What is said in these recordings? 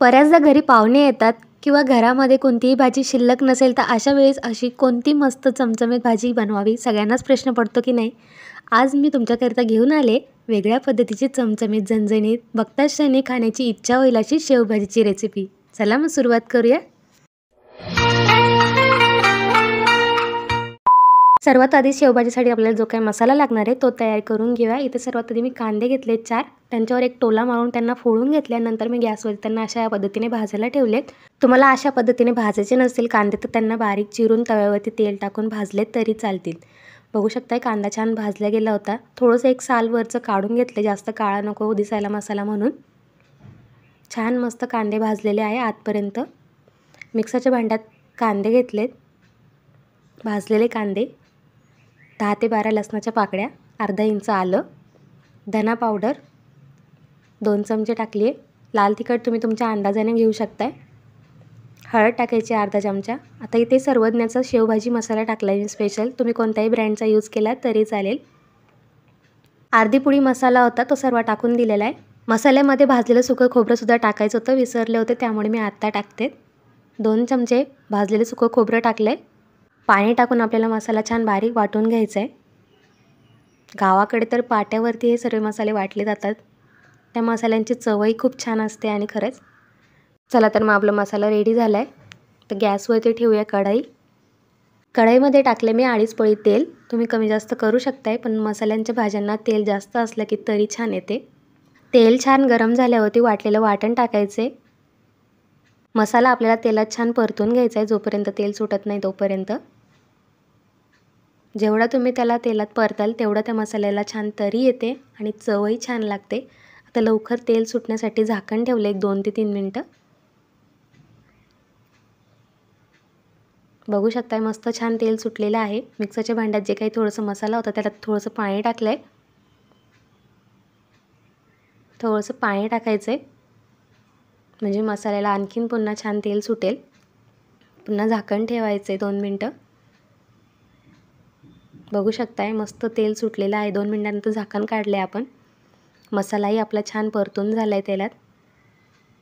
बऱ्याचदा घरी पाहुणे येतात किंवा घरामध्ये कोणतीही भाजी शिल्लक नसेल तर अशा वेळेस अशी कोणती मस्त चमचमीत भाजी बनवावी सगळ्यांनाच प्रश्न पडतो की नाही आज मी तुमच्याकरिता घेऊन आले वेगळ्या पद्धतीची चमचमीत झणझणीत बघताच क्षणी खाण्याची इच्छा होईल अशी शेवभाजीची रेसिपी चला मग सुरुवात करूया सर्वात आधी शेवभाजीसाठी आपल्याला जो काही मसाला लागणार आहे तो तयार करून घेऊया इथे सर्वात आधी मी कांदे घेतले चार त्यांच्यावर एक टोला मारून त्यांना फोडून घेतल्यानंतर मी गॅसवर त्यांना अशा पद्धतीने भाजायला ठेवलेत तुम्हाला अशा पद्धतीने भाजायचे नसतील कांदे तर त्यांना बारीक चिरून तव्यावरती तेल टाकून भाजलेत तरी चालतील बघू शकता कांदा छान भाजला गेला होता थोडंसं एक सालवरचं काढून घेतलं जास्त काळा नको दिसायला मसाला म्हणून छान मस्त कांदे भाजलेले आहे आतपर्यंत मिक्सरच्या भांड्यात कांदे घेतलेत भाजलेले कांदे दहा ते बारा लसणाच्या पाकळ्या अर्धा इंच आलं धना पावडर दोन चमचे टाकली आहे लाल तिखट तुम्ही तुमच्या अंदाजाने घेऊ शकताय हळद टाकायची अर्धा चमचा आता इथे सर्वज्ञाचा शेवभाजी मसाला टाकला आहे स्पेशल तुम्ही कोणत्याही ब्रँडचा यूज केला तरी चालेल अर्धी पुडी मसाला होता तो सर्व टाकून दिलेला आहे मसाल्यामध्ये भाजलेलं सुकं खोबरंसुद्धा टाकायचं होतं विसरले होते त्यामुळे मी आत्ता टाकते दोन चमचे भाजलेलं सुकं खोबरं टाकलं आहे पाणी टाकून आपल्याला मसाला छान बारीक वाटून घ्यायचा आहे गावाकडे तर पाट्यावरती हे सर्व मसाले वाटले जातात त्या मसाल्यांची चवही खूप छान असते आणि खरंच चला तर मग आपला मसाला रेडी झाला आहे तर गॅसवरती ठेवूया कढाई कढाईमध्ये टाकले मी अडीच पळी तेल तुम्ही कमी जास्त करू शकताय पण मसाल्यांच्या भाज्यांना तेल जास्त असलं की तरी छान येते तेल छान गरम झाल्यावरती वाटलेलं वाटण टाकायचे मसाला आपल्याला तेलात छान परतून घ्यायचा आहे जोपर्यंत तेल सुटत नाही तोपर्यंत जेवढा तुम्ही त्याला तेलात परताल तेवढा त्या मसाल्याला छान तरी येते आणि चवही छान लागते आता लवकर तेल सुटण्यासाठी झाकण ठेवलं एक दोन ते तीन मिनटं बघू शकताय मस्त छान तेल सुटलेलं आहे मिक्सरच्या भांड्यात जे काही थोडंसं मसाला होता त्याला थोडंसं पाणी टाकलं आहे थोडंसं पाणी टाकायचं आहे म्हणजे मसाल्याला आणखीन पुन्हा छान तेल सुटेल पुन्हा झाकण ठेवायचं आहे दोन मिनटं बघू शकताय मस्त तेल सुटलेलं आहे दोन मिनटानंतर झाकण काढले आपण मसालाही आपला छान परतून झाला आहे तेलात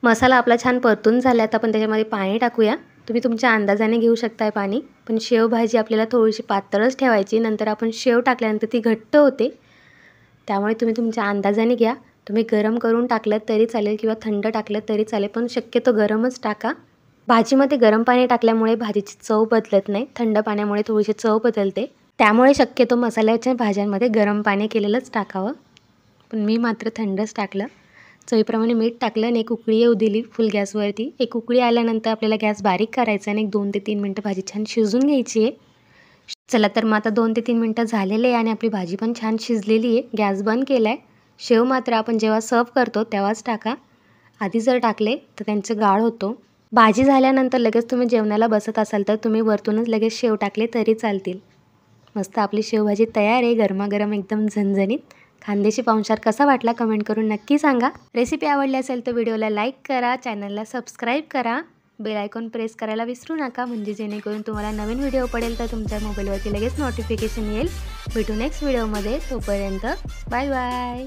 मसाला आपला छान परतून झाला आहे तर आपण त्याच्यामध्ये पाणी टाकूया तुम्ही तुमच्या अंदाजाने घेऊ शकताय पाणी पण शेवभाजी आपल्याला थोडीशी पातळच ठेवायची नंतर आपण शेव टाकल्यानंतर ती घट्ट होते त्यामुळे तुम्ही तुमच्या अंदाजाने घ्या तुम्ही गरम करून टाकलं तरी चालेल किंवा थंड टाकलं तरी चालेल पण शक्यतो गरमच टाका भाजीमध्ये गरम पाणी टाकल्यामुळे भाजीची चव बदलत नाही थंड पाण्यामुळे थोडीशी चव बदलते त्यामुळे शक्यतो मसाल्याच्या भाज्यांमध्ये गरम पाणी केलेलंच टाकावं पण मी मात्र थंडच टाकलं चवीप्रमाणे मीठ टाकलं आणि एक उकळी येऊ दिली फुल गॅसवरती एक उकळी आल्यानंतर आपल्याला गॅस बारीक करायचा आणि एक दोन ते तीन मिनटं भाजी छान शिजून घ्यायची आहे चला तर मग आता दोन ते तीन मिनटं झालेले आहे आणि आपली भाजी पण छान शिजलेली आहे गॅस बंद केला आहे शेव मात्र आपण जेव्हा सर्व करतो तेव्हाच टाका आधी जर टाकले तर त्यांचं गाळ होतो भाजी झाल्यानंतर लगेच तुम्ही जेवणाला बसत असाल तर तुम्ही वरतूनच लगेच शेव टाकले तरी चालतील मस्त आपली शेवभाजी तयार आहे गरमागरम एकदम झणझणीत खानदेशी पाहुणशार कसा वाटला कमेंट करून नक्की सांगा रेसिपी आवडली असेल तर व्हिडिओला लाईक करा चॅनलला सबस्क्राईब करा बेल आयकॉन प्रेस करायला विसरू नका म्हणजे जेणेकरून तुम्हाला नवीन व्हिडिओ पडेल तर तुमच्या मोबाईलवरती लगेच नोटिफिकेशन येईल भेटू नेक्स्ट व्हिडिओमध्ये तोपर्यंत बाय बाय